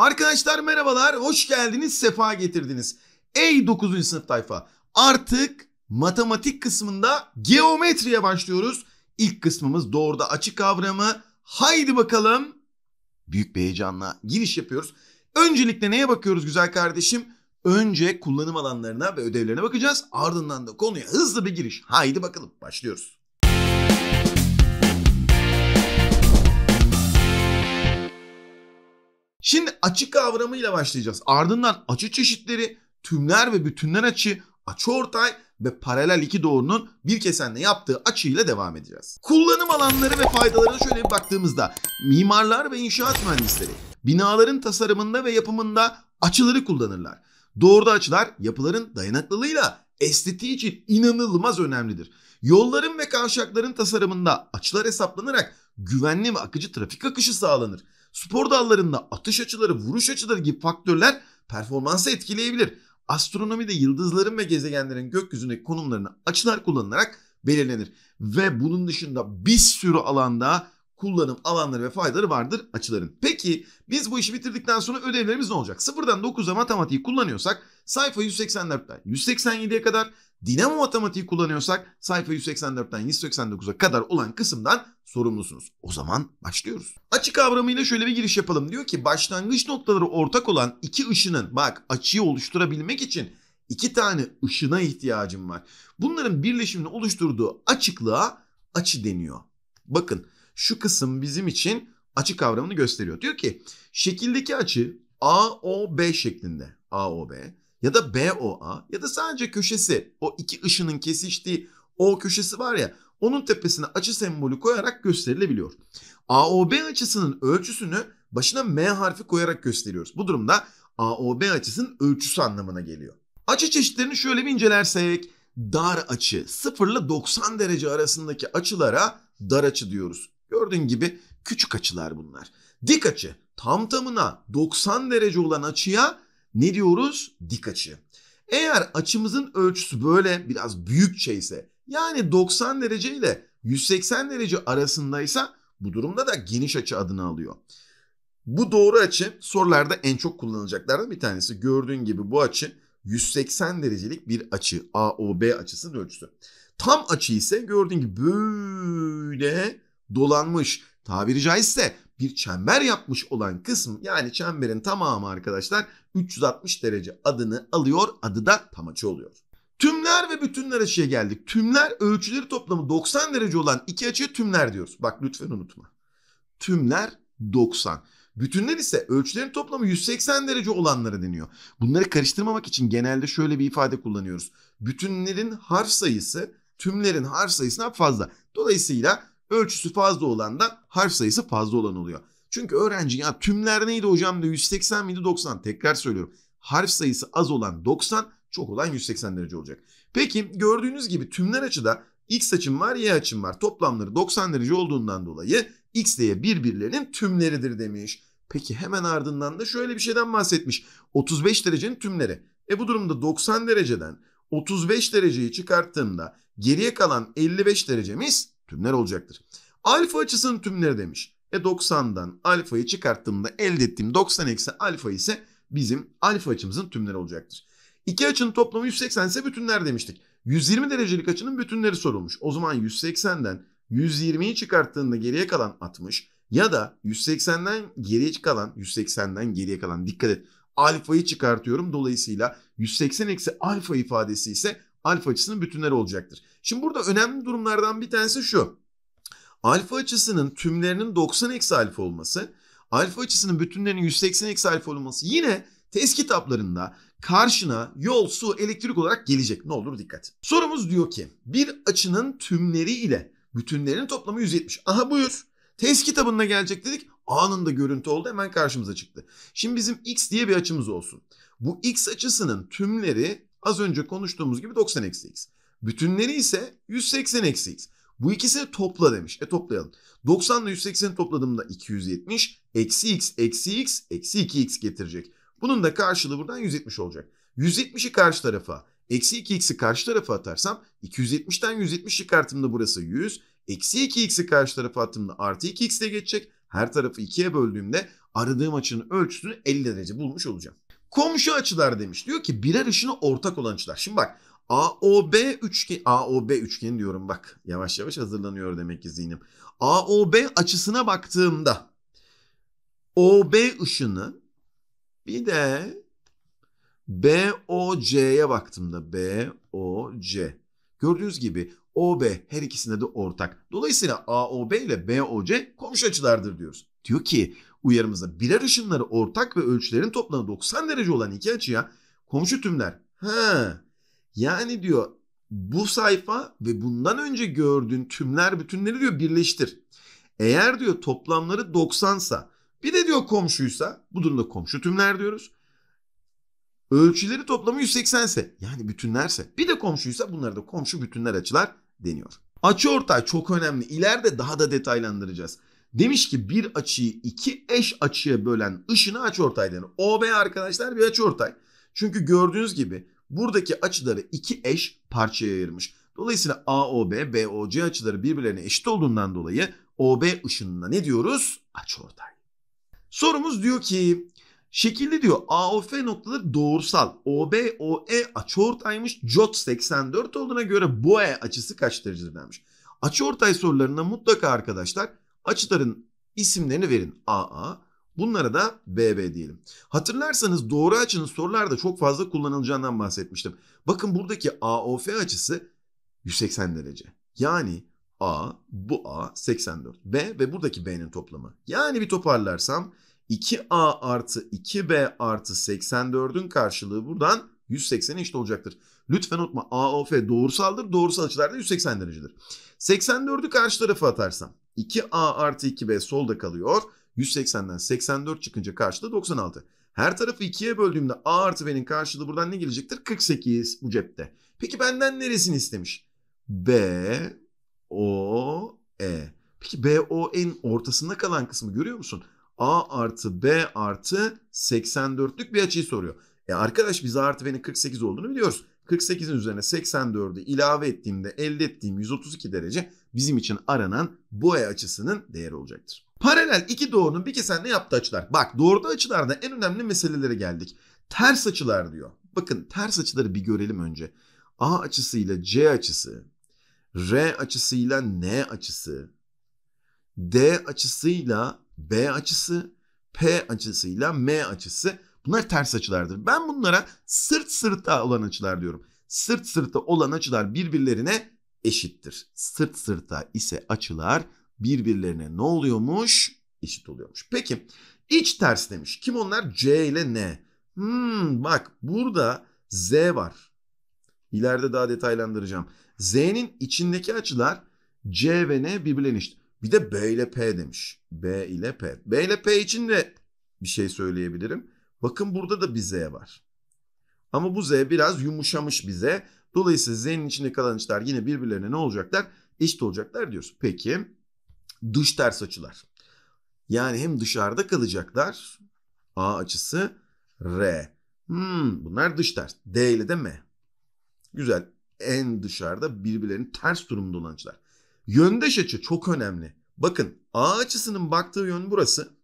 Arkadaşlar merhabalar, hoş geldiniz, sefa getirdiniz. Ey 9. sınıf tayfa, artık matematik kısmında geometriye başlıyoruz. İlk kısmımız doğruda açı kavramı. Haydi bakalım. Büyük bir heyecanla giriş yapıyoruz. Öncelikle neye bakıyoruz güzel kardeşim? Önce kullanım alanlarına ve ödevlerine bakacağız. Ardından da konuya hızlı bir giriş. Haydi bakalım başlıyoruz. Şimdi açı kavramıyla başlayacağız. Ardından açı çeşitleri, tümler ve bütünler açı, açı ortay ve paralel iki doğrunun bir kesenle yaptığı açıyla devam edeceğiz. Kullanım alanları ve faydalarına şöyle bir baktığımızda mimarlar ve inşaat mühendisleri binaların tasarımında ve yapımında açıları kullanırlar. Doğruda açılar yapıların dayanıklılığıyla estetiği için inanılmaz önemlidir. Yolların ve kavşakların tasarımında açılar hesaplanarak güvenli ve akıcı trafik akışı sağlanır spor dallarında atış açıları, vuruş açıları gibi faktörler performansı etkileyebilir. Astronomide yıldızların ve gezegenlerin gökyüzündeki konumlarını açılar kullanılarak belirlenir. Ve bunun dışında bir sürü alanda kullanım alanları ve faydaları vardır açıların. Peki biz bu işi bitirdikten sonra ödevlerimiz ne olacak? 0'dan 9'a matematiği kullanıyorsak sayfa 184'ten 187'ye kadar dinamo matematiği kullanıyorsak sayfa 184'ten 189'a kadar olan kısımdan sorumlusunuz. O zaman başlıyoruz. Açı kavramıyla şöyle bir giriş yapalım. Diyor ki başlangıç noktaları ortak olan iki ışının bak açıyı oluşturabilmek için iki tane ışına ihtiyacım var. Bunların birleşimini oluşturduğu açıklığa açı deniyor. Bakın şu kısım bizim için açı kavramını gösteriyor. Diyor ki şekildeki açı AOB şeklinde AOB ya da BOA ya da sadece köşesi o iki ışının kesiştiği o köşesi var ya onun tepesine açı sembolü koyarak gösterilebiliyor. AOB açısının ölçüsünü başına M harfi koyarak gösteriyoruz. Bu durumda AOB açısının ölçüsü anlamına geliyor. Açı çeşitlerini şöyle bir incelersek dar açı 0 ile 90 derece arasındaki açılara dar açı diyoruz. Gördüğün gibi küçük açılar bunlar. Dik açı tam tamına 90 derece olan açıya ne diyoruz? Dik açı. Eğer açımızın ölçüsü böyle biraz büyükçe ise yani 90 derece ile 180 derece arasındaysa bu durumda da geniş açı adını alıyor. Bu doğru açı sorularda en çok kullanılacaklardan bir tanesi. Gördüğün gibi bu açı 180 derecelik bir açı. AOB açısının ölçüsü. Tam açı ise gördüğün gibi böyle dolanmış, tabiri caizse bir çember yapmış olan kısım yani çemberin tamamı arkadaşlar 360 derece adını alıyor. Adı da tam açı oluyor. Tümler ve bütünler açıya geldik. Tümler ölçüleri toplamı 90 derece olan iki açıya tümler diyoruz. Bak lütfen unutma. Tümler 90. Bütünler ise ölçülerin toplamı 180 derece olanlara deniyor. Bunları karıştırmamak için genelde şöyle bir ifade kullanıyoruz. Bütünlerin harf sayısı tümlerin harf sayısına fazla. Dolayısıyla Ölçüsü fazla olan da harf sayısı fazla olan oluyor. Çünkü öğrenci ya tümler neydi hocam da 180 miydi 90 tekrar söylüyorum. Harf sayısı az olan 90 çok olan 180 derece olacak. Peki gördüğünüz gibi tümler açıda x açım var y açım var toplamları 90 derece olduğundan dolayı x ile y birbirlerinin tümleridir demiş. Peki hemen ardından da şöyle bir şeyden bahsetmiş. 35 derecenin tümleri. E bu durumda 90 dereceden 35 dereceyi çıkarttığımda geriye kalan 55 derecemiz tümler olacaktır. Alfa açısının tümleri demiş. E 90'dan alfayı çıkarttığımda elde ettiğim 90 eksi alfa ise bizim alfa açımızın tümleri olacaktır. İki açının toplamı 180 ise bütünler demiştik. 120 derecelik açının bütünleri sorulmuş. O zaman 180'den 120'yi çıkarttığında geriye kalan 60 ya da 180'den geriye kalan 180'den geriye kalan dikkat et alfayı çıkartıyorum. Dolayısıyla 180 eksi alfa ifadesi ise alfa açısının bütünleri olacaktır. Şimdi burada önemli durumlardan bir tanesi şu. Alfa açısının tümlerinin 90 eksi alfa olması, alfa açısının bütünlerinin 180 eksi alfa olması yine test kitaplarında karşına yol, su, elektrik olarak gelecek. Ne olur dikkat. Sorumuz diyor ki bir açının tümleri ile bütünlerinin toplamı 170. Aha buyur. Test kitabında gelecek dedik. Anında görüntü oldu hemen karşımıza çıktı. Şimdi bizim x diye bir açımız olsun. Bu x açısının tümleri az önce konuştuğumuz gibi 90 eksi x. Bütünleri ise 180 eksi x. Bu ikisini topla demiş. E toplayalım. 90 ile 180'i topladığımda 270 eksi x eksi x eksi 2x getirecek. Bunun da karşılığı buradan 170 olacak. 170'i karşı tarafa eksi 2x'i karşı tarafa atarsam 270'ten 170 çıkarttığımda burası 100. Eksi 2x'i karşı tarafa attığımda artı 2x de geçecek. Her tarafı 2'ye böldüğümde aradığım açının ölçüsünü 50 derece bulmuş olacağım. Komşu açılar demiş. Diyor ki birer ışını ortak olan açılar. Şimdi bak AOB üçgen AOB üçgen diyorum bak. Yavaş yavaş hazırlanıyor demek ki zihnim. AOB açısına baktığımda OB ışını bir de BOC'ye baktığımda BOC. Gördüğünüz gibi OB her ikisinde de ortak. Dolayısıyla AOB ile BOC komşu açılardır diyoruz. Diyor ki uyarımızda birer ışınları ortak ve ölçülerin toplamı 90 derece olan iki açıya komşu tümler. Ha, yani diyor bu sayfa ve bundan önce gördüğün tümler bütünleri diyor birleştir. Eğer diyor toplamları 90sa bir de diyor komşuysa bu durumda komşu tümler diyoruz. Ölçüleri toplamı 180 ise yani bütünlerse bir de komşuysa bunlara da komşu bütünler açılar deniyor. Açı ortay çok önemli. İleride daha da detaylandıracağız. Demiş ki bir açıyı iki eş açıya bölen ışını açı ortay denir. OB arkadaşlar bir açı ortay. Çünkü gördüğünüz gibi buradaki açıları iki eş parçaya ayırmış. Dolayısıyla AOB, BOC açıları birbirlerine eşit olduğundan dolayı OB ışınına ne diyoruz? Açıortay. Sorumuz diyor ki şekilde diyor AOF noktaları doğrusal. OB, OE açıortaymış. Jot 84 olduğuna göre BOE açısı kaç derecedir denmiş. Açıortay sorularına mutlaka arkadaşlar açıların isimlerini verin. AA, Bunlara da BB diyelim. Hatırlarsanız doğru açının sorularda çok fazla kullanılacağından bahsetmiştim. Bakın buradaki AOF açısı 180 derece. Yani A, bu A 84. B ve buradaki B'nin toplamı. Yani bir toparlarsam 2A artı 2B artı 84'ün karşılığı buradan 180 eşit olacaktır. Lütfen unutma AOF doğrusaldır. Doğrusal açılarda 180 derecedir. 84'ü karşı tarafa atarsam 2A artı 2B solda kalıyor. 180'den 84 çıkınca karşılığı 96. Her tarafı ikiye böldüğümde A artı B'nin karşılığı buradan ne gelecektir? 48 bu cepte. Peki benden neresini istemiş? B, O, E. Peki B, O, E'nin ortasında kalan kısmı görüyor musun? A artı B artı 84'lük bir açıyı soruyor. E arkadaş biz A artı B'nin 48 olduğunu biliyoruz. 48'in üzerine 84'ü ilave ettiğimde elde ettiğim 132 derece bizim için aranan boya açısının değeri olacaktır. Paralel iki doğrunun bir kesenle yaptığı açılar. Bak doğruda açılarda en önemli meselelere geldik. Ters açılar diyor. Bakın ters açıları bir görelim önce. A açısıyla C açısı, R açısıyla N açısı, D açısıyla B açısı, P açısıyla M açısı Bunlar ters açılardır. Ben bunlara sırt sırta olan açılar diyorum. Sırt sırta olan açılar birbirlerine eşittir. Sırt sırta ise açılar birbirlerine ne oluyormuş? Eşit oluyormuş. Peki iç ters demiş. Kim onlar? C ile N. Hmm, bak burada Z var. İleride daha detaylandıracağım. Z'nin içindeki açılar C ve N birbirlerine eşit. Bir de B ile P demiş. B ile P. B ile P için de bir şey söyleyebilirim. Bakın burada da bir Z var. Ama bu Z biraz yumuşamış bir Z. Dolayısıyla Z'nin içinde kalan açılar yine birbirlerine ne olacaklar? Eşit olacaklar diyoruz. Peki dış ters açılar. Yani hem dışarıda kalacaklar. A açısı R. Hmm, bunlar dış ters. D ile de M. Güzel. En dışarıda birbirlerinin ters durumda olan açılar. Yöndeş açı çok önemli. Bakın A açısının baktığı yön burası.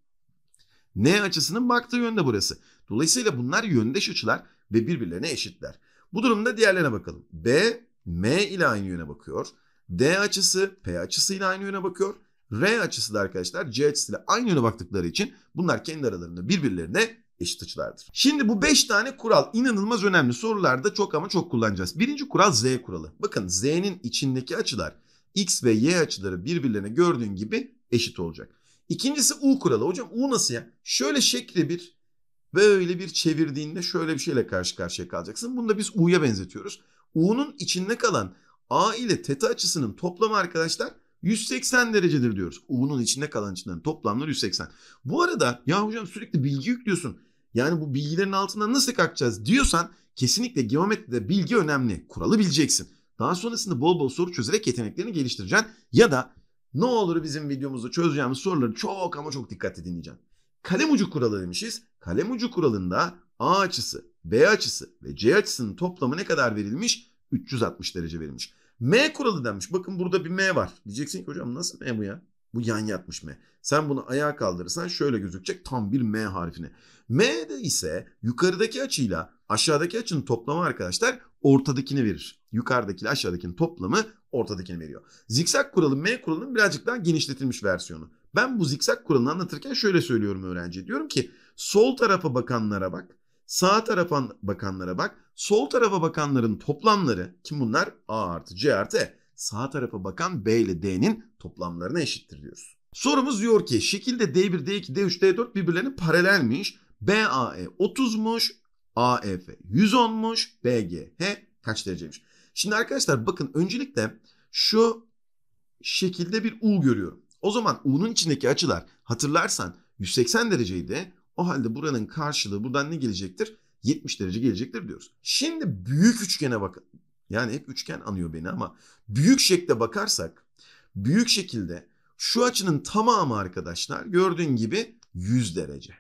N açısının baktığı yönde burası. Dolayısıyla bunlar yöndeş açılar ve birbirlerine eşitler. Bu durumda diğerlerine bakalım. B, M ile aynı yöne bakıyor. D açısı, P açısı ile aynı yöne bakıyor. R açısı da arkadaşlar C açısıyla aynı yöne baktıkları için bunlar kendi aralarında birbirlerine eşit açılardır. Şimdi bu 5 tane kural inanılmaz önemli sorularda çok ama çok kullanacağız. Birinci kural Z kuralı. Bakın Z'nin içindeki açılar X ve Y açıları birbirlerine gördüğün gibi eşit olacak. İkincisi U kuralı. Hocam U nasıl ya? Şöyle şekli bir böyle bir çevirdiğinde şöyle bir şeyle karşı karşıya kalacaksın. Bunu da biz U'ya benzetiyoruz. U'nun içinde kalan A ile teta açısının toplamı arkadaşlar 180 derecedir diyoruz. U'nun içinde kalan açıların toplamları 180. Bu arada ya hocam sürekli bilgi yüklüyorsun. Yani bu bilgilerin altından nasıl kalkacağız diyorsan kesinlikle geometride bilgi önemli. Kuralı bileceksin. Daha sonrasında bol bol soru çözerek yeteneklerini geliştireceksin. Ya da ne olur bizim videomuzda çözeceğimiz soruları çok ama çok dikkatli dinleyeceğim. Kalem ucu kuralı demişiz. Kalem ucu kuralında A açısı, B açısı ve C açısının toplamı ne kadar verilmiş? 360 derece verilmiş. M kuralı demiş. Bakın burada bir M var. Diyeceksin ki hocam nasıl M bu ya? Bu yan yatmış M. Sen bunu ayağa kaldırırsan şöyle gözükecek tam bir M harfine. de ise yukarıdaki açıyla aşağıdaki açının toplamı arkadaşlar ortadakini verir. Yukarıdaki ile aşağıdakinin toplamı ortadakini veriyor. Zikzak kuralı M kuralının birazcık daha genişletilmiş versiyonu. Ben bu zikzak kuralını anlatırken şöyle söylüyorum öğrenciye. Diyorum ki sol tarafa bakanlara bak. Sağ tarafa bakanlara bak. Sol tarafa bakanların toplamları kim bunlar? A artı C artı E. Sağ tarafa bakan B ile D'nin toplamlarına eşittir diyoruz. Sorumuz diyor ki şekilde D1, D2, D3, D4 birbirlerine paralelmiş. BAE 30'muş, AF e, 110'muş, BGH kaç dereceymiş? Şimdi arkadaşlar bakın öncelikle şu şekilde bir U görüyorum. O zaman U'nun içindeki açılar hatırlarsan 180 dereceydi. O halde buranın karşılığı buradan ne gelecektir? 70 derece gelecektir diyoruz. Şimdi büyük üçgene bakın. Yani hep üçgen anıyor beni ama büyük şekle bakarsak büyük şekilde şu açının tamamı arkadaşlar gördüğün gibi 100 derece.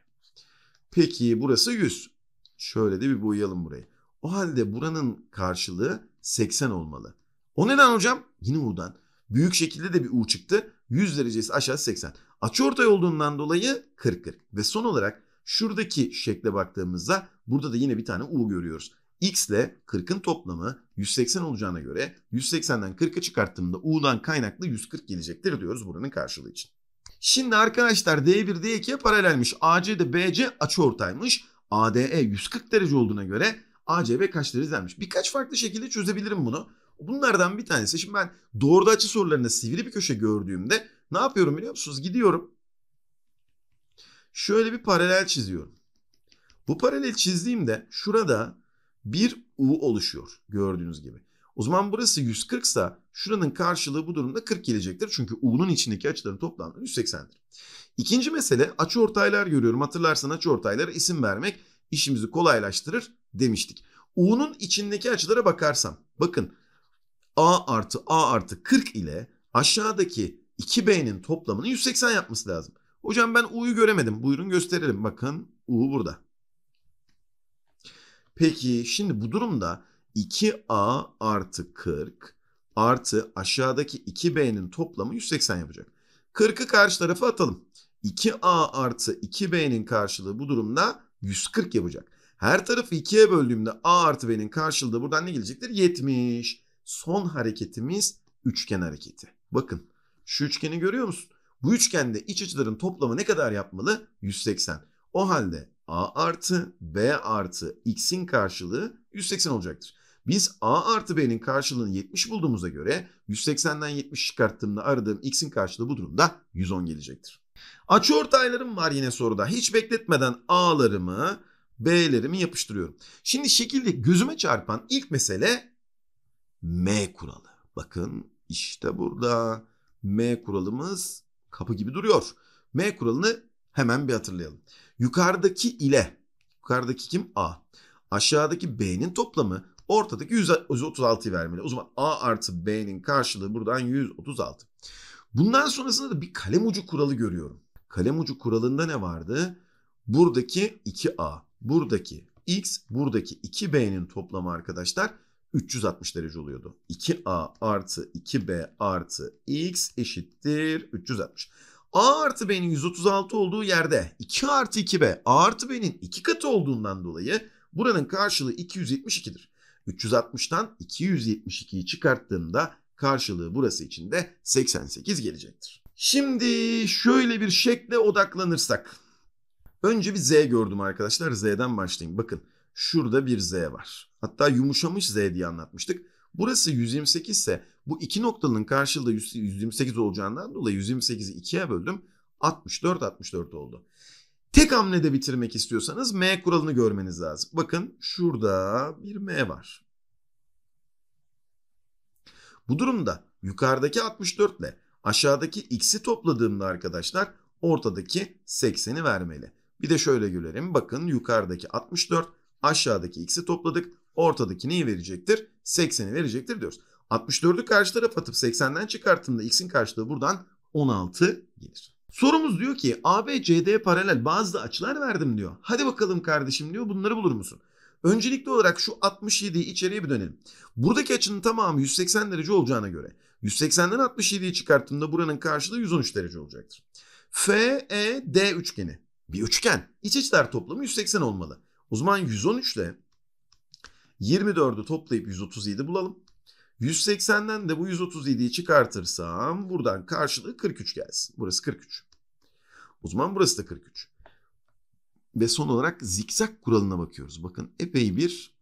Peki burası 100. Şöyle de bir boyayalım burayı. O halde buranın karşılığı 80 olmalı. O neden hocam? Yine U'dan. Büyük şekilde de bir U çıktı. 100 derecesi aşağı 80. Açı ortay olduğundan dolayı 40-40. Ve son olarak şuradaki şekle baktığımızda burada da yine bir tane U görüyoruz. X ile 40'ın toplamı 180 olacağına göre 180'den 40'ı çıkarttığımda U'dan kaynaklı 140 gelecektir diyoruz buranın karşılığı için. Şimdi arkadaşlar D1 D2'ye paralelmiş. AC de BC açıortaymış. ADE 140 derece olduğuna göre ACB kaç derecedenmiş. Birkaç farklı şekilde çözebilirim bunu. Bunlardan bir tanesi. Şimdi ben doğruda açı sorularında sivri bir köşe gördüğümde ne yapıyorum biliyor musunuz? Gidiyorum. Şöyle bir paralel çiziyorum. Bu paralel çizdiğimde şurada bir U oluşuyor gördüğünüz gibi. O zaman burası 140 ise şuranın karşılığı bu durumda 40 gelecektir. Çünkü U'nun içindeki açıların toplamı 180'dir. İkinci mesele açı ortaylar görüyorum. Hatırlarsan açı ortaylara isim vermek işimizi kolaylaştırır demiştik. U'nun içindeki açılara bakarsam bakın A artı A artı 40 ile aşağıdaki 2B'nin toplamını 180 yapması lazım. Hocam ben U'yu göremedim. Buyurun gösterelim. Bakın U burada. Peki şimdi bu durumda 2A artı 40 artı aşağıdaki 2B'nin toplamı 180 yapacak. 40'ı karşı tarafa atalım. 2A artı 2B'nin karşılığı bu durumda 140 yapacak. Her tarafı ikiye böldüğümde a artı b'nin karşılığı buradan ne gelecektir? 70. Son hareketimiz üçgen hareketi. Bakın şu üçgeni görüyor musun? Bu üçgende iç açıların toplamı ne kadar yapmalı? 180. O halde a artı b artı x'in karşılığı 180 olacaktır. Biz a artı b'nin karşılığını 70 bulduğumuza göre 180'den 70 çıkarttığımda aradığım x'in karşılığı bu durumda 110 gelecektir. Açı ortaylarım var yine soruda. Hiç bekletmeden a'larımı B'lerimi yapıştırıyorum. Şimdi şekilde gözüme çarpan ilk mesele M kuralı. Bakın işte burada M kuralımız kapı gibi duruyor. M kuralını hemen bir hatırlayalım. Yukarıdaki ile yukarıdaki kim? A. Aşağıdaki B'nin toplamı ortadaki 136'yı vermeli. O zaman A artı B'nin karşılığı buradan 136. Bundan sonrasında da bir kalem ucu kuralı görüyorum. Kalem ucu kuralında ne vardı? Buradaki 2A buradaki x buradaki 2b'nin toplamı arkadaşlar 360 derece oluyordu. 2a artı 2b artı x eşittir 360. A artı B'nin 136 olduğu yerde 2 artı 2B A artı B'nin 2 katı olduğundan dolayı buranın karşılığı 272'dir. 360'tan 272'yi çıkarttığımda karşılığı burası için de 88 gelecektir. Şimdi şöyle bir şekle odaklanırsak Önce bir Z gördüm arkadaşlar. Z'den başlayayım. Bakın şurada bir Z var. Hatta yumuşamış Z diye anlatmıştık. Burası 128 ise bu iki noktanın karşılığı 128 olacağından dolayı 128'i ikiye böldüm. 64 64 oldu. Tek hamlede bitirmek istiyorsanız M kuralını görmeniz lazım. Bakın şurada bir M var. Bu durumda yukarıdaki 64 ile aşağıdaki x'i topladığımda arkadaşlar ortadaki 80'i vermeli. Bir de şöyle gülerim. Bakın yukarıdaki 64, aşağıdaki x'i topladık. Ortadaki neyi verecektir? 80'i verecektir diyoruz. 64'ü karşı tarafa atıp 80'den çıkarttığımda x'in karşılığı buradan 16 gelir. Sorumuz diyor ki ABCD paralel bazı açılar verdim diyor. Hadi bakalım kardeşim diyor bunları bulur musun? Öncelikli olarak şu 67'yi içeriye bir dönelim. Buradaki açının tamamı 180 derece olacağına göre 180'den 67'yi çıkarttığımda buranın karşılığı 113 derece olacaktır. FED üçgeni bir üçgen. İç içler toplamı 180 olmalı. O zaman 113 ile 24'ü toplayıp 137 bulalım. 180'den de bu 137'yi çıkartırsam buradan karşılığı 43 gelsin. Burası 43. O zaman burası da 43. Ve son olarak zikzak kuralına bakıyoruz. Bakın epey bir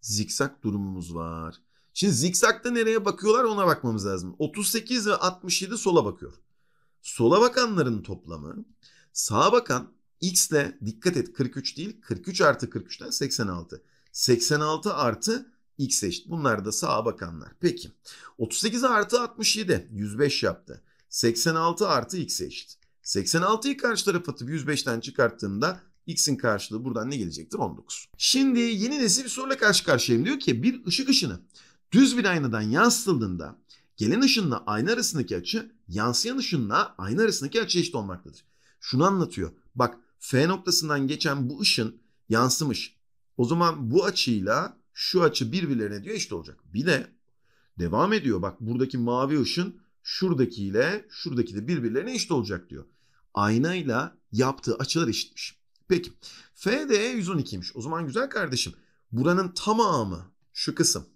zikzak durumumuz var. Şimdi zikzakta nereye bakıyorlar ona bakmamız lazım. 38 ve 67 sola bakıyor. Sola bakanların toplamı Sağa bakan x de dikkat et 43 değil 43 artı 43'ten 86. 86 artı x eşit. Bunlar da sağa bakanlar. Peki 38 artı 67 105 yaptı. 86 artı x eşit. 86'yı karşı tarafa atıp 105'ten çıkarttığımda x'in karşılığı buradan ne gelecektir? 19. Şimdi yeni nesil bir soruyla karşı karşıyayım. Diyor ki bir ışık ışını düz bir aynadan yansıtıldığında gelen ışınla ayna arasındaki açı yansıyan ışınla ayna arasındaki açı eşit olmaktadır şunu anlatıyor. Bak F noktasından geçen bu ışın yansımış. O zaman bu açıyla şu açı birbirlerine diyor eşit olacak. Bir de devam ediyor. Bak buradaki mavi ışın şuradakiyle şuradaki de birbirlerine eşit olacak diyor. Aynayla yaptığı açılar eşitmiş. Peki F de 112'ymiş. O zaman güzel kardeşim buranın tamamı şu kısım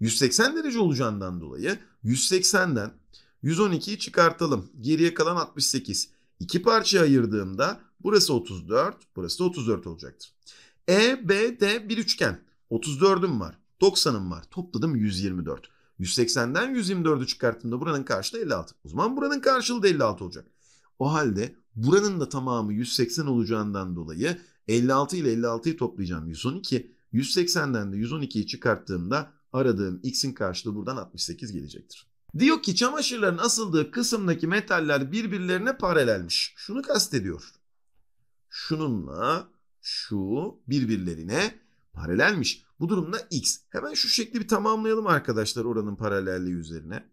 180 derece olacağından dolayı 180'den 112'yi çıkartalım. Geriye kalan 68. İki parçaya ayırdığımda burası 34, burası da 34 olacaktır. E, B, D bir üçgen. 34'üm var, 90'ım var. Topladım 124. 180'den 124'ü çıkarttığımda buranın karşılığı 56. O zaman buranın karşılığı da 56 olacak. O halde buranın da tamamı 180 olacağından dolayı 56 ile 56'yı toplayacağım 112. 180'den de 112'yi çıkarttığımda aradığım x'in karşılığı buradan 68 gelecektir. Diyor ki çamaşırların asıldığı kısımdaki metaller birbirlerine paralelmiş. Şunu kastediyor. Şununla şu birbirlerine paralelmiş. Bu durumda x. Hemen şu şekli bir tamamlayalım arkadaşlar oranın paralelliği üzerine.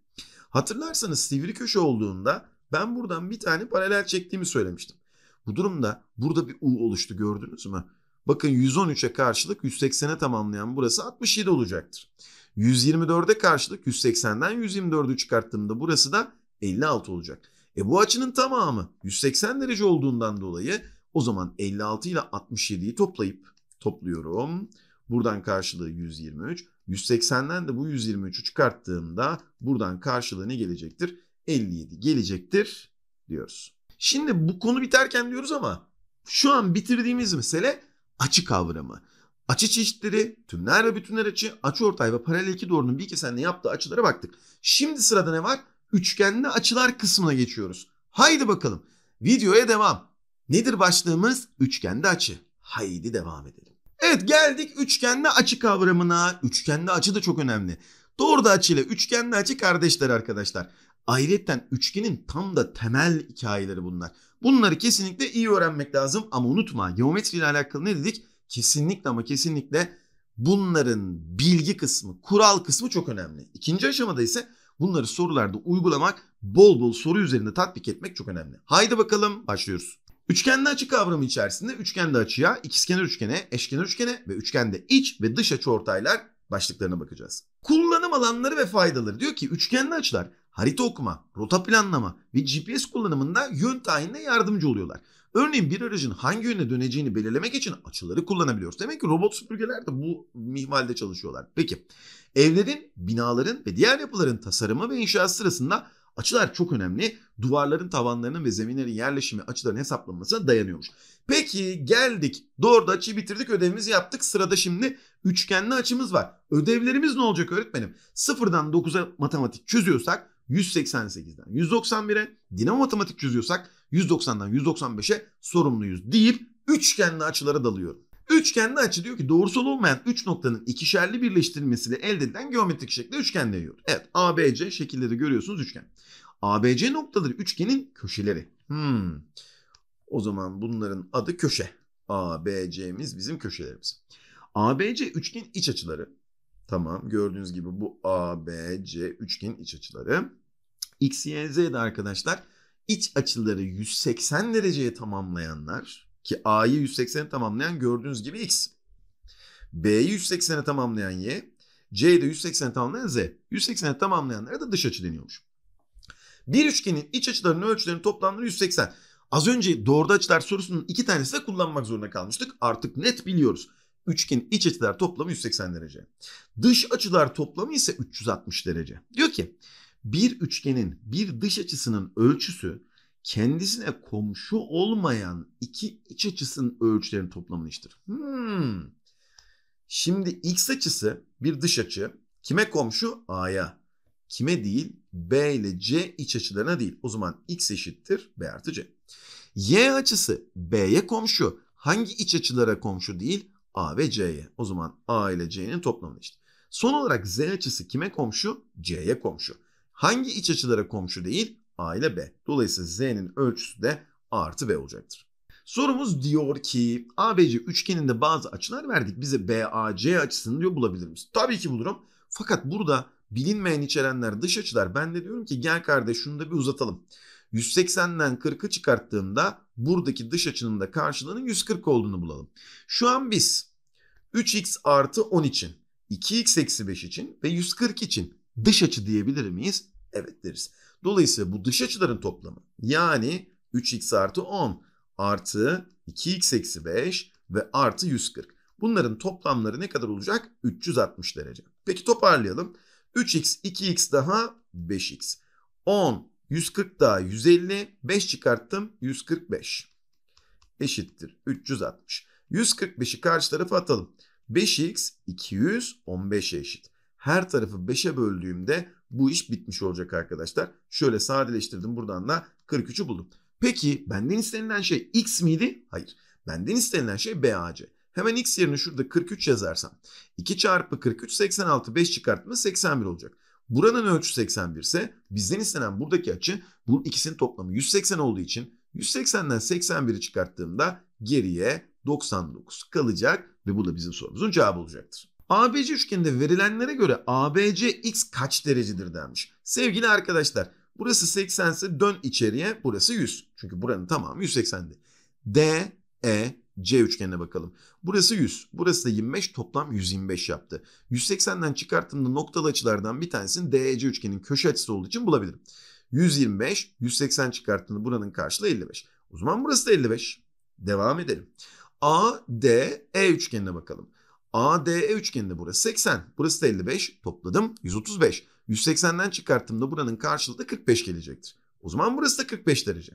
Hatırlarsanız sivri köşe olduğunda ben buradan bir tane paralel çektiğimi söylemiştim. Bu durumda burada bir u oluştu gördünüz mü? Bakın 113'e karşılık 180'e tamamlayan burası 67 olacaktır. 124'e karşılık 180'den 124'ü çıkarttığımda burası da 56 olacak. E bu açının tamamı 180 derece olduğundan dolayı o zaman 56 ile 67'yi toplayıp topluyorum. Buradan karşılığı 123. 180'den de bu 123'ü çıkarttığımda buradan karşılığı ne gelecektir? 57 gelecektir diyoruz. Şimdi bu konu biterken diyoruz ama şu an bitirdiğimiz mesele açı kavramı. Açı çeşitleri, tümler ve bütünler açı, açı ortay ve paralel iki doğrunun bir kesenle yaptığı açılara baktık. Şimdi sırada ne var? Üçgenli açılar kısmına geçiyoruz. Haydi bakalım. Videoya devam. Nedir başlığımız? Üçgende açı. Haydi devam edelim. Evet geldik üçgenli açı kavramına. Üçgenli açı da çok önemli. Doğru da açıyla üçgenli açı kardeşler arkadaşlar. Ayrıca üçgenin tam da temel hikayeleri bunlar. Bunları kesinlikle iyi öğrenmek lazım ama unutma geometri ile alakalı ne dedik? Kesinlikle ama kesinlikle bunların bilgi kısmı, kural kısmı çok önemli. İkinci aşamada ise bunları sorularda uygulamak, bol bol soru üzerinde tatbik etmek çok önemli. Haydi bakalım başlıyoruz. Üçgende açı kavramı içerisinde üçgende açıya, ikizkenar üçgene, eşkenar üçgene ve üçgende iç ve dış açı ortaylar başlıklarına bakacağız. Kullanım alanları ve faydaları. Diyor ki üçgende açılar harita okuma, rota planlama ve GPS kullanımında yön tayinine yardımcı oluyorlar. Örneğin bir aracın hangi yöne döneceğini belirlemek için açıları kullanabiliyoruz. Demek ki robot süpürgeler de bu mihvalde çalışıyorlar. Peki evlerin, binaların ve diğer yapıların tasarımı ve inşaat sırasında açılar çok önemli. Duvarların, tavanlarının ve zeminlerin yerleşimi açıların hesaplanmasına dayanıyormuş. Peki geldik. Doğru açıyı bitirdik ödevimizi yaptık. Sırada şimdi üçgenli açımız var. Ödevlerimiz ne olacak öğretmenim? Sıfırdan 9'a matematik çözüyorsak 188'den 191'e Dinamo Matematik çözüyorsak 190'dan 195'e sorumluyuz deyip üçgenli açılara dalıyorum. Üçgenli açı diyor ki doğrusal olmayan 3 noktanın ikişerli birleştirilmesiyle elde edilen geometrik şekle üçgen deniyor. Evet ABC şekilleri görüyorsunuz üçgen. ABC noktaları üçgenin köşeleri. Hmm. O zaman bunların adı köşe. ABC'miz bizim köşelerimiz. ABC üçgen iç açıları. Tamam gördüğünüz gibi bu A, B, C üçgen iç açıları. X, Y, Z de arkadaşlar iç açıları 180 dereceye tamamlayanlar ki A'yı 180'e tamamlayan gördüğünüz gibi X. B'yi 180'e tamamlayan Y, C'yi de 180'e tamamlayan Z. 180'e tamamlayanlara da dış açı deniyormuş. Bir üçgenin iç açılarının ölçülerinin toplamları 180. Az önce doğru açılar sorusunun iki tanesi de kullanmak zorunda kalmıştık. Artık net biliyoruz. Üçgenin iç açılar toplamı 180 derece. Dış açılar toplamı ise 360 derece. Diyor ki bir üçgenin bir dış açısının ölçüsü kendisine komşu olmayan iki iç açısının ölçülerinin toplamını iştir. Hmm. Şimdi x açısı bir dış açı. Kime komşu? A'ya. Kime değil? B ile C iç açılarına değil. O zaman x eşittir B artı C. Y açısı B'ye komşu. Hangi iç açılara komşu değil? A ve C'ye. O zaman A ile C'nin toplamını işte. Son olarak Z açısı kime komşu? C'ye komşu. Hangi iç açılara komşu değil? A ile B. Dolayısıyla Z'nin ölçüsü de A artı B olacaktır. Sorumuz diyor ki ABC üçgeninde bazı açılar verdik. Bize BAC açısını diyor bulabilir miyiz? Tabii ki bulurum. Fakat burada bilinmeyen içerenler dış açılar. Ben de diyorum ki gel kardeş şunu da bir uzatalım. 180'den 40'ı çıkarttığımda buradaki dış açının da karşılığının 140 olduğunu bulalım. Şu an biz 3x artı 10 için, 2x eksi 5 için ve 140 için dış açı diyebilir miyiz? Evet deriz. Dolayısıyla bu dış açıların toplamı yani 3x artı 10 artı 2x eksi 5 ve artı 140. Bunların toplamları ne kadar olacak? 360 derece. Peki toparlayalım. 3x, 2x daha 5x. 10, 140 daha 150. 5 çıkarttım. 145. Eşittir. 360. 145'i karşı tarafa atalım. 5x 200 eşit. Her tarafı 5'e böldüğümde bu iş bitmiş olacak arkadaşlar. Şöyle sadeleştirdim. Buradan da 43'ü buldum. Peki benden istenilen şey x miydi? Hayır. Benden istenilen şey BAC. Hemen x yerine şurada 43 yazarsam 2 çarpı 43 86 5 çıkartma 81 olacak. Buranın ölçü 81 ise bizden istenen buradaki açı bu ikisinin toplamı 180 olduğu için 180'den 81'i çıkarttığımda geriye 99 kalacak ve bu da bizim sorumuzun cevabı olacaktır. ABC üçgeninde verilenlere göre ABC x kaç derecedir denmiş. Sevgili arkadaşlar burası 80 ise dön içeriye burası 100. Çünkü buranın tamamı 180'di. D, E, C üçgenine bakalım. Burası 100. Burası da 25. Toplam 125 yaptı. 180'den çıkarttığımda noktalı açılardan bir tanesini DEC üçgenin köşe açısı olduğu için bulabilirim. 125, 180 çıkarttığında buranın karşılığı 55. O zaman burası da 55. Devam edelim. A D E üçgenine bakalım. A D E üçgeninde burası 80. Burası da 55. Topladım 135. 180'den çıkarttığımda buranın karşılığı da 45 gelecektir. O zaman burası da 45 derece.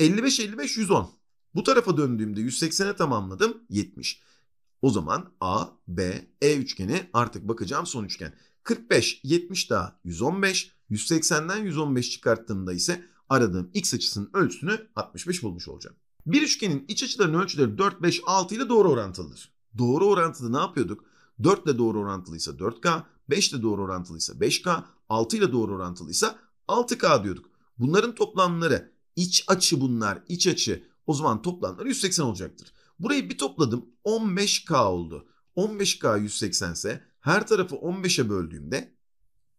55 55 110. Bu tarafa döndüğümde 180'e tamamladım 70. O zaman A, B, E üçgeni artık bakacağım son üçgen. 45, 70 daha 115, 180'den 115 çıkarttığımda ise aradığım x açısının ölçüsünü 65 bulmuş olacağım. Bir üçgenin iç açılarının ölçüleri 4, 5, 6 ile doğru orantılıdır. Doğru orantılı ne yapıyorduk? 4 ile doğru orantılıysa 4K, 5 ile doğru orantılıysa 5K, 6 ile doğru orantılıysa 6K diyorduk. Bunların toplamları iç açı bunlar, iç açı. O zaman toplamları 180 olacaktır. Burayı bir topladım 15K oldu. 15K 180 ise her tarafı 15'e böldüğümde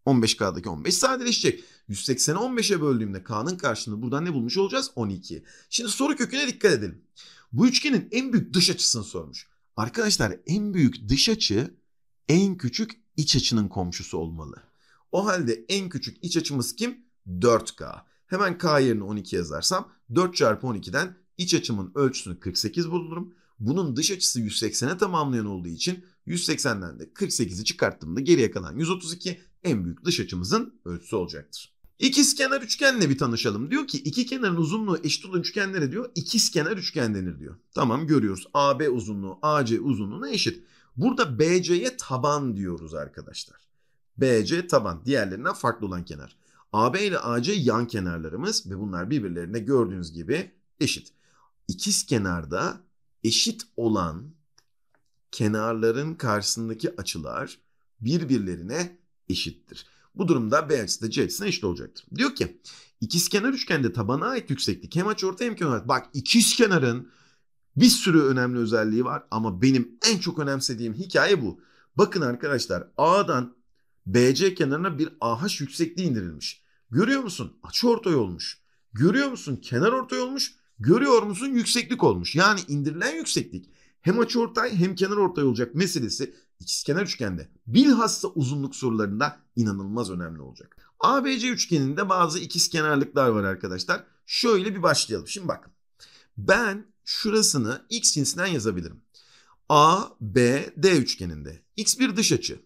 15K'daki 15 sadeleşecek. 180'i 15'e böldüğümde K'nın karşılığını buradan ne bulmuş olacağız? 12. Şimdi soru köküne dikkat edelim. Bu üçgenin en büyük dış açısını sormuş. Arkadaşlar en büyük dış açı en küçük iç açının komşusu olmalı. O halde en küçük iç açımız kim? 4K. Hemen K yerine 12 yazarsam 4 çarpı 12'den İç açımın ölçüsünü 48 bulurum. Bunun dış açısı 180'e tamamlayan olduğu için 180'den de 48'i çıkarttığımda geriye kalan 132 en büyük dış açımızın ölçüsü olacaktır. İkizkenar üçgenle bir tanışalım. Diyor ki iki kenarın uzunluğu eşit olan üçgenlere diyor ikizkenar üçgen denir diyor. Tamam görüyoruz. AB uzunluğu AC uzunluğuna eşit. Burada BC'ye taban diyoruz arkadaşlar. BC taban diğerlerinden farklı olan kenar. AB ile AC yan kenarlarımız ve bunlar birbirlerine gördüğünüz gibi eşit ikiz kenarda eşit olan kenarların karşısındaki açılar birbirlerine eşittir. Bu durumda B açısı da C açısına eşit olacaktır. Diyor ki ikizkenar üçgende tabana ait yükseklik hem açıortay hem kenar. Bak ikizkenarın bir sürü önemli özelliği var ama benim en çok önemsediğim hikaye bu. Bakın arkadaşlar A'dan BC kenarına bir AH yüksekliği indirilmiş. Görüyor musun? Açı ortay olmuş. Görüyor musun? Kenar ortay olmuş. Görüyor musun yükseklik olmuş. Yani indirilen yükseklik hem açıortay hem kenar ortay olacak meselesi ikizkenar üçgende bilhassa uzunluk sorularında inanılmaz önemli olacak. ABC üçgeninde bazı ikizkenarlıklar var arkadaşlar. Şöyle bir başlayalım. Şimdi bak. Ben şurasını x cinsinden yazabilirim. A, B, D üçgeninde. X bir dış açı.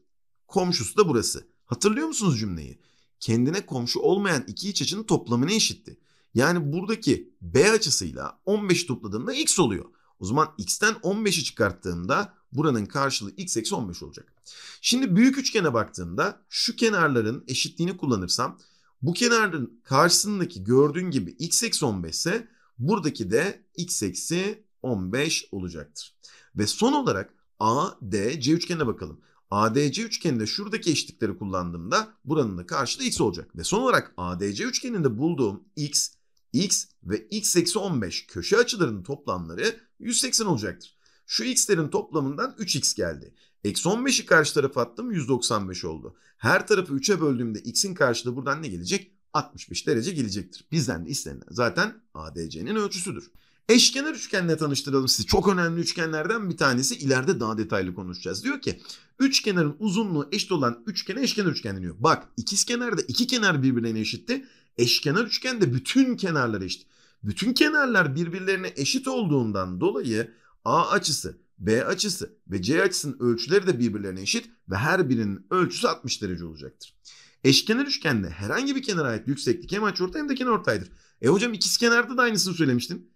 Komşusu da burası. Hatırlıyor musunuz cümleyi? Kendine komşu olmayan iki iç açının toplamına eşitti. Yani buradaki B açısıyla 15 topladığımda X oluyor. O zaman X'ten 15'i çıkarttığımda buranın karşılığı X eksi 15 olacak. Şimdi büyük üçgene baktığımda şu kenarların eşitliğini kullanırsam bu kenarın karşısındaki gördüğün gibi X eksi 15 ise buradaki de X eksi 15 olacaktır. Ve son olarak ADC üçgenine bakalım. ADC üçgeninde şuradaki eşitlikleri kullandığımda buranın da karşılığı x olacak. Ve son olarak ADC üçgeninde bulduğum x x ve x eksi 15 köşe açılarının toplamları 180 olacaktır. Şu x'lerin toplamından 3x geldi. Eksi 15'i karşı tarafa attım 195 oldu. Her tarafı 3'e böldüğümde x'in karşılığı buradan ne gelecek? 65 derece gelecektir. Bizden de istenilen zaten ADC'nin ölçüsüdür. Eşkenar üçgenle tanıştıralım sizi. Çok önemli üçgenlerden bir tanesi. İleride daha detaylı konuşacağız. Diyor ki üçkenarın uzunluğu eşit olan üçgene eşkenar üçgen deniyor. Bak ikizkenarda iki kenar birbirine eşitti eşkenar üçgende bütün kenarlar eşit. Bütün kenarlar birbirlerine eşit olduğundan dolayı A açısı, B açısı ve C açısının ölçüleri de birbirlerine eşit ve her birinin ölçüsü 60 derece olacaktır. Eşkenar üçgende herhangi bir kenara ait yükseklik hem açıortay hem de kenarortaydır. E hocam ikizkenarda da aynısını söylemiştim.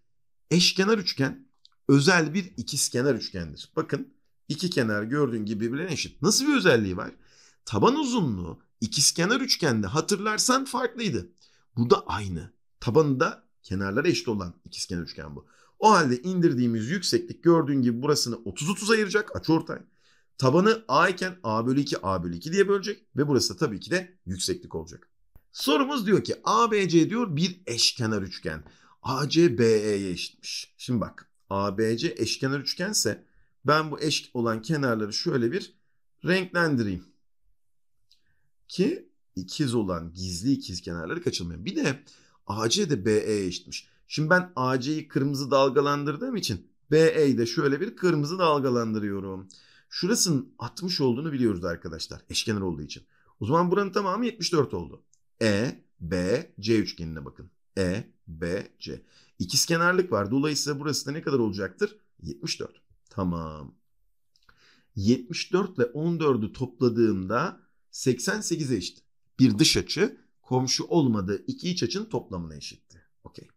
Eşkenar üçgen özel bir ikizkenar üçgendir. Bakın iki kenar gördüğün gibi birbirine eşit. Nasıl bir özelliği var? Taban uzunluğu ikizkenar üçgende hatırlarsan farklıydı. Bu da aynı. Tabanında kenarları eşit olan ikizkenar üçgen bu. O halde indirdiğimiz yükseklik gördüğün gibi burasını 30-30 ayıracak açıortay. Tabanı A iken A bölü 2 A bölü 2 diye bölecek ve burası da tabii ki de yükseklik olacak. Sorumuz diyor ki ABC diyor bir eşkenar üçgen. AC BE'ye eşitmiş. Şimdi bak ABC eşkenar üçgense ben bu eş olan kenarları şöyle bir renklendireyim. Ki ikiz olan gizli ikiz kenarları kaçılmıyor. Bir de AC de BE eşitmiş. Şimdi ben AC'yi kırmızı dalgalandırdığım için BE'yi de şöyle bir kırmızı dalgalandırıyorum. Şurasının 60 olduğunu biliyoruz arkadaşlar. Eşkenar olduğu için. O zaman buranın tamamı 74 oldu. E, B, C üçgenine bakın. E, B, C. İkiz kenarlık var. Dolayısıyla burası da ne kadar olacaktır? 74. Tamam. 74 ile 14'ü topladığımda 88'e eşit bir dış açı komşu olmadığı iki iç açının toplamına eşitti. Okey.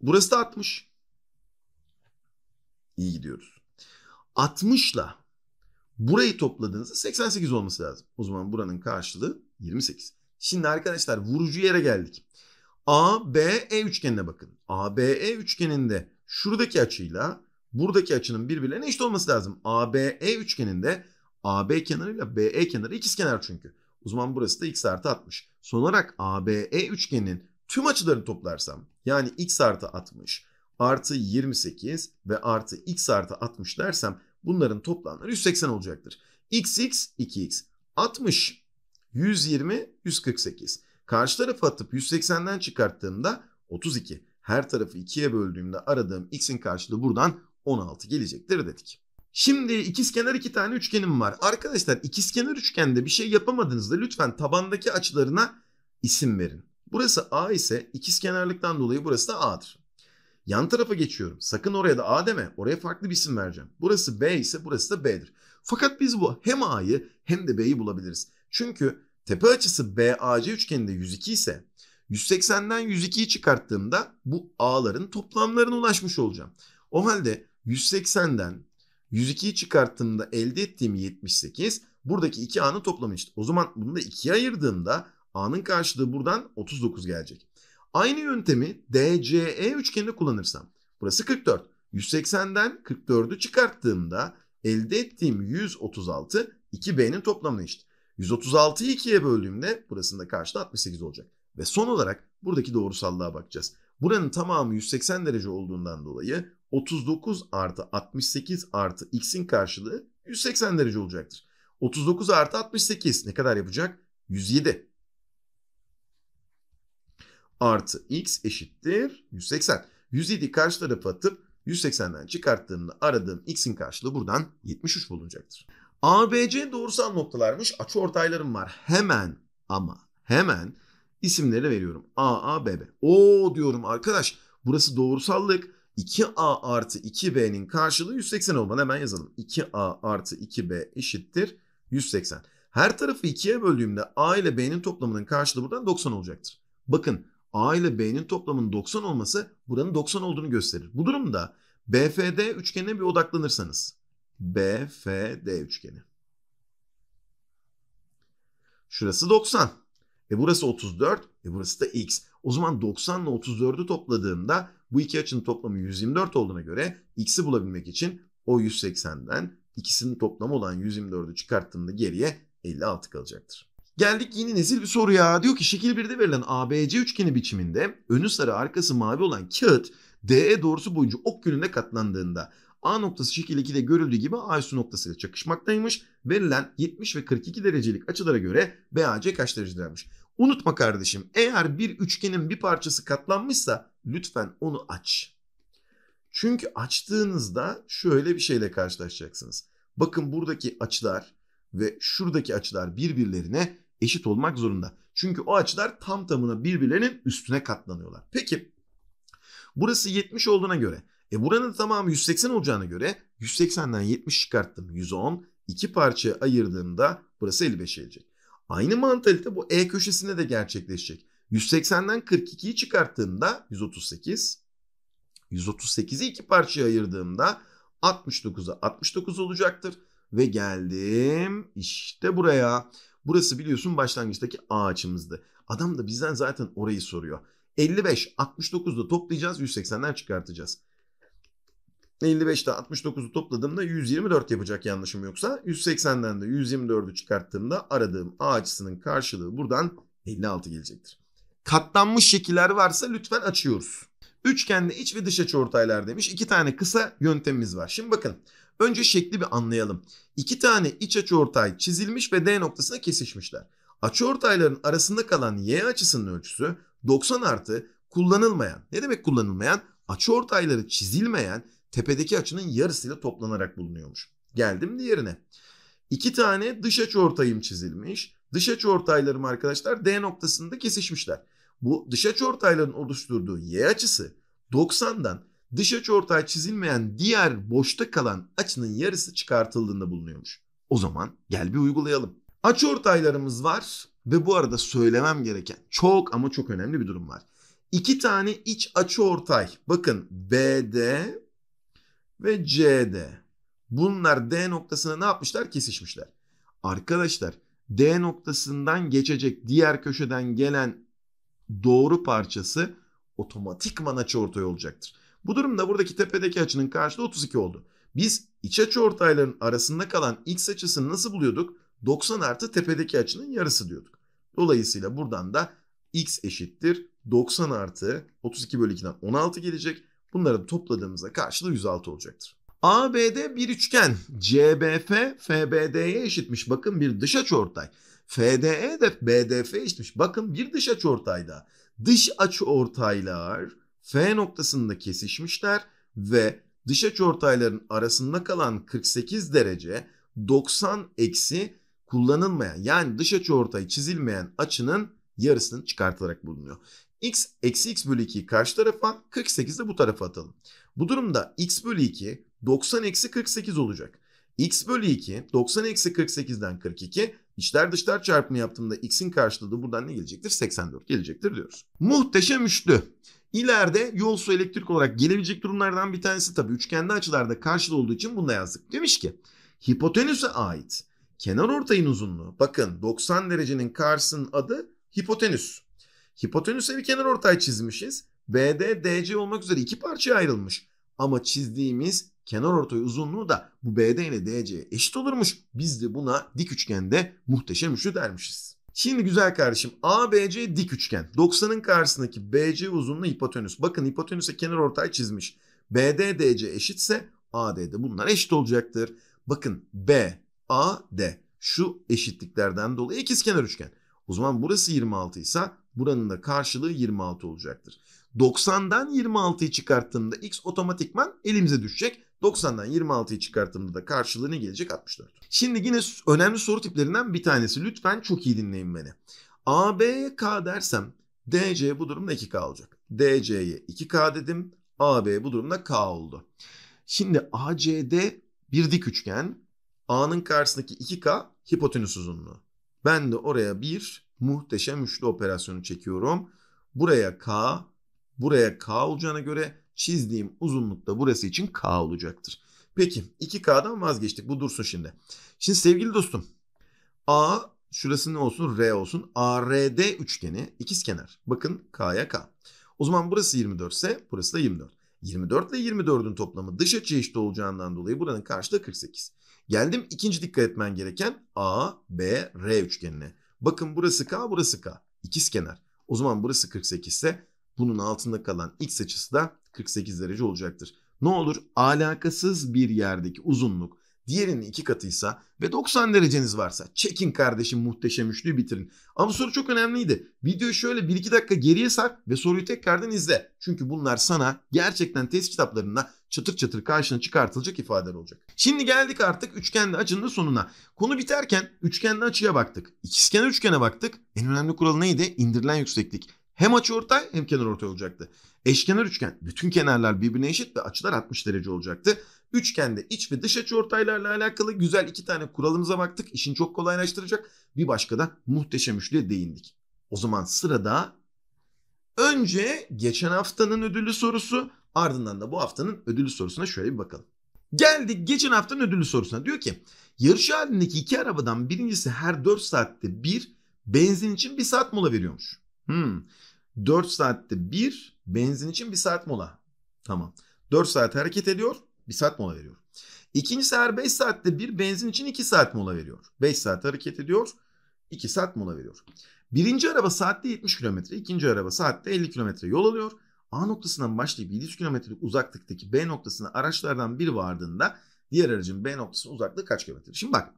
Burası da 60. İyi gidiyoruz. 60 ile burayı topladığınızda 88 olması lazım. O zaman buranın karşılığı 28. Şimdi arkadaşlar vurucu yere geldik. ABE üçgenine bakın. ABE üçgeninde şuradaki açıyla buradaki açının birbirlerine eşit olması lazım. ABE üçgeninde AB kenarıyla BE kenarı ikizkenar çünkü. Uzman burası da x artı 60. Son olarak ABE üçgeninin tüm açılarını toplarsam yani x artı 60 artı 28 ve artı x artı 60 dersem bunların toplamları 180 olacaktır. x x 2x 60 120 148 karşı tarafı atıp 180'den çıkarttığımda 32 her tarafı 2'ye böldüğümde aradığım x'in karşılığı buradan 16 gelecektir dedik. Şimdi ikizkenar iki tane üçgenim var. Arkadaşlar ikizkenar üçgende bir şey yapamadığınızda lütfen tabandaki açılarına isim verin. Burası A ise ikizkenarlıktan dolayı burası da A'dır. Yan tarafa geçiyorum. Sakın oraya da A deme. Oraya farklı bir isim vereceğim. Burası B ise burası da B'dir. Fakat biz bu hem A'yı hem de B'yi bulabiliriz. Çünkü tepe açısı BAC üçgeninde 102 ise 180'den 102'yi çıkarttığımda bu A'ların toplamlarına ulaşmış olacağım. O halde 180'den 102'yi çıkarttığımda elde ettiğim 78 buradaki 2 A'nın toplamı O zaman bunu da 2'ye ayırdığımda A'nın karşılığı buradan 39 gelecek. Aynı yöntemi DCE üçgeninde kullanırsam burası 44. 180'den 44'ü çıkarttığımda elde ettiğim 136 2B'nin toplamına eşit. 136'yı 2'ye böldüğümde burasında karşılığı 68 olacak. Ve son olarak buradaki doğrusallığa bakacağız. Buranın tamamı 180 derece olduğundan dolayı 39 artı 68 artı x'in karşılığı 180 derece olacaktır. 39 artı 68 ne kadar yapacak? 107. Artı x eşittir 180. 107 karşı tarafa atıp 180'den çıkarttığımda aradığım x'in karşılığı buradan 73 bulunacaktır. ABC doğrusal noktalarmış. Açı ortaylarım var. Hemen ama hemen İsimleri veriyorum. A, A, B, B. O diyorum arkadaş burası doğrusallık. 2A artı 2B'nin karşılığı 180 olmalı. Hemen yazalım. 2A artı 2B eşittir 180. Her tarafı 2'ye böldüğümde A ile B'nin toplamının karşılığı buradan 90 olacaktır. Bakın A ile B'nin toplamının 90 olması buranın 90 olduğunu gösterir. Bu durumda BFD üçgenine bir odaklanırsanız. BFD üçgeni. Şurası 90. E burası 34, e burası da x. O zaman 90 ile 34'ü topladığımda bu iki açının toplamı 124 olduğuna göre x'i bulabilmek için o 180'den ikisinin toplamı olan 124'ü çıkarttığımda geriye 56 kalacaktır. Geldik yeni nesil bir soruya. Diyor ki şekil 1'de verilen ABC üçgeni biçiminde önü sarı arkası mavi olan kağıt DE doğrusu boyunca ok yönünde katlandığında A noktası şekil 2'de görüldüğü gibi A üssü noktasıyla çakışmaktaymış. Verilen 70 ve 42 derecelik açılara göre BAC kaç derecelermiş? Unutma kardeşim eğer bir üçgenin bir parçası katlanmışsa lütfen onu aç. Çünkü açtığınızda şöyle bir şeyle karşılaşacaksınız. Bakın buradaki açılar ve şuradaki açılar birbirlerine eşit olmak zorunda. Çünkü o açılar tam tamına birbirlerinin üstüne katlanıyorlar. Peki burası 70 olduğuna göre e buranın tamamı 180 olacağına göre 180'den 70 çıkarttım 110. İki parçaya ayırdığımda burası 55 gelecek. Aynı mantalite bu E köşesinde de gerçekleşecek. 180'den 42'yi çıkarttığımda 138, 138'i iki parçaya ayırdığımda 69'a 69 olacaktır. Ve geldim işte buraya. Burası biliyorsun başlangıçtaki A açımızdı. Adam da bizden zaten orayı soruyor. 55, 69'da toplayacağız, 180'den çıkartacağız. 55'te 69'u topladığımda 124 yapacak yanlışım yoksa. 180'den de 124'ü çıkarttığımda aradığım A açısının karşılığı buradan 56 gelecektir. Katlanmış şekiller varsa lütfen açıyoruz. Üçgende iç ve dış açı ortaylar demiş. İki tane kısa yöntemimiz var. Şimdi bakın. Önce şekli bir anlayalım. İki tane iç açı ortay çizilmiş ve D noktasına kesişmişler. Açı ortayların arasında kalan Y açısının ölçüsü 90 artı kullanılmayan. Ne demek kullanılmayan? Açı ortayları çizilmeyen tepedeki açının yarısıyla toplanarak bulunuyormuş. Geldim diğerine. İki tane dış açı ortayım çizilmiş. Dış açı ortaylarım arkadaşlar D noktasında kesişmişler. Bu dış açı ortayların oluşturduğu Y açısı 90'dan dış açı ortay çizilmeyen diğer boşta kalan açının yarısı çıkartıldığında bulunuyormuş. O zaman gel bir uygulayalım. Açı ortaylarımız var ve bu arada söylemem gereken çok ama çok önemli bir durum var. İki tane iç açı ortay. Bakın BD ve CD. Bunlar D noktasına ne yapmışlar? Kesişmişler. Arkadaşlar D noktasından geçecek diğer köşeden gelen doğru parçası otomatikman açıortay olacaktır. Bu durumda buradaki tepedeki açının karşılığı 32 oldu. Biz iç açıortayların arasında kalan x açısını nasıl buluyorduk? 90 artı tepedeki açının yarısı diyorduk. Dolayısıyla buradan da x eşittir 90 artı 32 bölü 2'den 16 gelecek. Bunları da topladığımızda karşılığı 106 olacaktır. ABD bir üçgen. CBF FBD'ye eşitmiş. Bakın bir dış açıortay. FDE de BDF'ye eşitmiş. Bakın bir dış da. Dış açıortaylar F noktasında kesişmişler ve dış açıortayların arasında kalan 48 derece 90 eksi kullanılmayan yani dış açıortay çizilmeyen açının yarısının çıkartılarak bulunuyor x eksi x bölü 2'yi karşı tarafa 48 de bu tarafa atalım. Bu durumda x bölü 2 90 eksi 48 olacak. x bölü 2 90 eksi 48'den 42 İçler dışlar çarpımı yaptığımda x'in karşılığı buradan ne gelecektir? 84 gelecektir diyoruz. Muhteşem üçlü. İleride yol su elektrik olarak gelebilecek durumlardan bir tanesi tabii üçgende açılarda karşılığı olduğu için bunu da yazdık. Demiş ki hipotenüse ait kenar ortayın uzunluğu bakın 90 derecenin karşısının adı hipotenüs. Hipotenüse bir kenar ortay çizmişiz. BD, DC olmak üzere iki parçaya ayrılmış. Ama çizdiğimiz kenar ortay uzunluğu da bu BD ile DC'ye eşit olurmuş. Biz de buna dik üçgende muhteşem üçlü dermişiz. Şimdi güzel kardeşim ABC dik üçgen. 90'ın karşısındaki BC uzunluğu hipotenüs. Bakın hipotenüse kenar ortay çizmiş. BD, DC eşitse AD de bunlar eşit olacaktır. Bakın B, A, D şu eşitliklerden dolayı ikizkenar üçgen. O zaman burası 26 ise Buranın da karşılığı 26 olacaktır. 90'dan 26'yı çıkarttığımda x otomatikman elimize düşecek. 90'dan 26'yı çıkarttığımda da karşılığı ne gelecek? 64. Şimdi yine önemli soru tiplerinden bir tanesi. Lütfen çok iyi dinleyin beni. AB'ye K dersem DC bu durumda 2K olacak. DC'ye 2K dedim. AB bu durumda K oldu. Şimdi ACD bir dik üçgen. A'nın karşısındaki 2K hipotenüs uzunluğu. Ben de oraya bir muhteşem üçlü operasyonu çekiyorum. Buraya K, buraya K olacağına göre çizdiğim uzunluk da burası için K olacaktır. Peki 2K'dan vazgeçtik. Bu dursun şimdi. Şimdi sevgili dostum A şurası ne olsun? R olsun. ARD üçgeni ikizkenar. Bakın K'ya K. O zaman burası 24 ise burası da 24. 24 ile 24'ün toplamı dış açı eşit olacağından dolayı buranın karşılığı 48. Geldim ikinci dikkat etmen gereken A, B, R üçgenine. Bakın burası K, burası K. İkiz kenar. O zaman burası 48 ise bunun altında kalan x açısı da 48 derece olacaktır. Ne olur alakasız bir yerdeki uzunluk diğerinin iki katıysa ve 90 dereceniz varsa çekin kardeşim muhteşem üçlüyü bitirin. Ama soru çok önemliydi. Videoyu şöyle 1-2 dakika geriye sar ve soruyu tekrardan izle. Çünkü bunlar sana gerçekten test kitaplarında çatır çatır karşına çıkartılacak ifadeler olacak. Şimdi geldik artık üçgenli açının sonuna. Konu biterken üçgenli açıya baktık. İkizkenar üçgene baktık. En önemli kural neydi? İndirilen yükseklik. Hem açı ortay hem kenar ortay olacaktı. Eşkenar üçgen bütün kenarlar birbirine eşit ve açılar 60 derece olacaktı. Üçgende iç ve dış açı ortaylarla alakalı güzel iki tane kuralımıza baktık. İşin çok kolaylaştıracak. Bir başka da muhteşem üçlüye değindik. O zaman sırada önce geçen haftanın ödüllü sorusu ardından da bu haftanın ödüllü sorusuna şöyle bir bakalım. Geldik geçen haftanın ödüllü sorusuna. Diyor ki yarış halindeki iki arabadan birincisi her 4 saatte bir benzin için bir saat mola veriyormuş. Hmm. 4 saatte bir benzin için bir saat mola. Tamam. 4 saat hareket ediyor. Bir saat mola veriyor. İkincisi her 5 saatte bir benzin için 2 saat mola veriyor. 5 saat hareket ediyor. 2 saat mola veriyor. Birinci araba saatte 70 kilometre, ikinci araba saatte 50 kilometre yol alıyor. A noktasından başlayıp 700 kilometrelik uzaklıktaki B noktasına araçlardan biri vardığında diğer aracın B noktasının uzaklığı kaç kilometre? Şimdi bak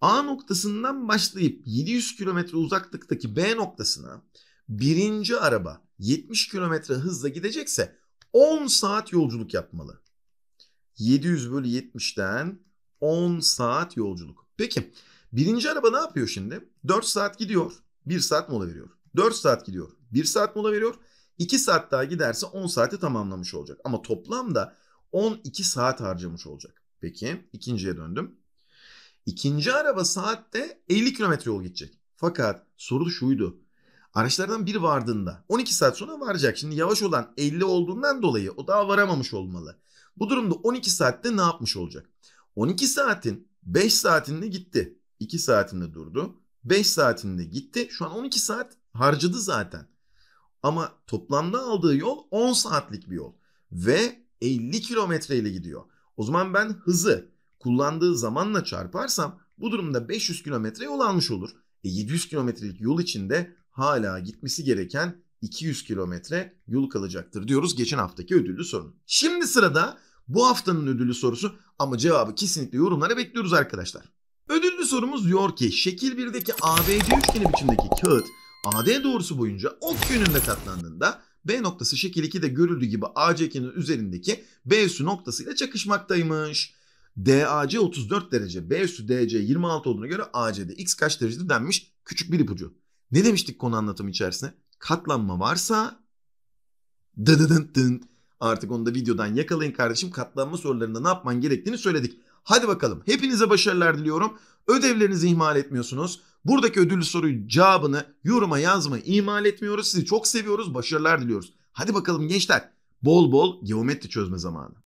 A noktasından başlayıp 700 kilometre uzaklıktaki B noktasına birinci araba 70 kilometre hızla gidecekse 10 saat yolculuk yapmalı. 700 bölü 70'ten 10 saat yolculuk. Peki birinci araba ne yapıyor şimdi? 4 saat gidiyor. 1 saat mola veriyor. 4 saat gidiyor. 1 saat mola veriyor. 2 saat daha giderse 10 saati tamamlamış olacak. Ama toplamda 12 saat harcamış olacak. Peki ikinciye döndüm. İkinci araba saatte 50 kilometre yol gidecek. Fakat soru şuydu. Araçlardan biri vardığında 12 saat sonra varacak. Şimdi yavaş olan 50 olduğundan dolayı o daha varamamış olmalı. Bu durumda 12 saatte ne yapmış olacak? 12 saatin 5 saatinde gitti. 2 saatinde durdu. 5 saatinde gitti. Şu an 12 saat harcadı zaten. Ama toplamda aldığı yol 10 saatlik bir yol. Ve 50 kilometre ile gidiyor. O zaman ben hızı kullandığı zamanla çarparsam bu durumda 500 kilometre yol almış olur. E 700 kilometrelik yol içinde hala gitmesi gereken 200 kilometre yol kalacaktır diyoruz geçen haftaki ödüllü sorunun. Şimdi sırada bu haftanın ödüllü sorusu ama cevabı kesinlikle yorumlara bekliyoruz arkadaşlar. Ödüllü sorumuz diyor ki şekil 1'deki ABC üçgeni biçimdeki kağıt AD doğrusu boyunca ok yönünde katlandığında B noktası şekil 2'de görüldüğü gibi AC ekinin üzerindeki B üssü noktasıyla çakışmaktaymış. DAC 34 derece, B üssü DC 26 olduğuna göre AC'de X kaç derecedir denmiş küçük bir ipucu. Ne demiştik konu anlatımı içerisinde? katlanma varsa dıdıdın dın artık onu da videodan yakalayın kardeşim. Katlanma sorularında ne yapman gerektiğini söyledik. Hadi bakalım. Hepinize başarılar diliyorum. Ödevlerinizi ihmal etmiyorsunuz. Buradaki ödüllü soruyu cevabını yoruma yazmayı ihmal etmiyoruz. Sizi çok seviyoruz. Başarılar diliyoruz. Hadi bakalım gençler. Bol bol geometri çözme zamanı.